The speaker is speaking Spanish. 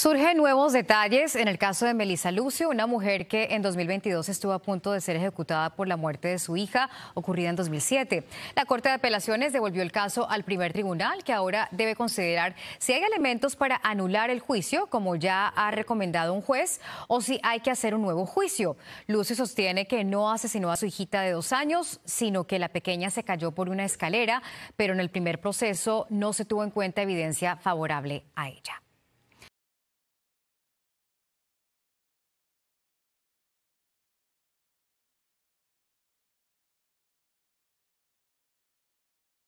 Surgen nuevos detalles en el caso de Melissa Lucio, una mujer que en 2022 estuvo a punto de ser ejecutada por la muerte de su hija, ocurrida en 2007. La Corte de Apelaciones devolvió el caso al primer tribunal, que ahora debe considerar si hay elementos para anular el juicio, como ya ha recomendado un juez, o si hay que hacer un nuevo juicio. Lucio sostiene que no asesinó a su hijita de dos años, sino que la pequeña se cayó por una escalera, pero en el primer proceso no se tuvo en cuenta evidencia favorable a ella.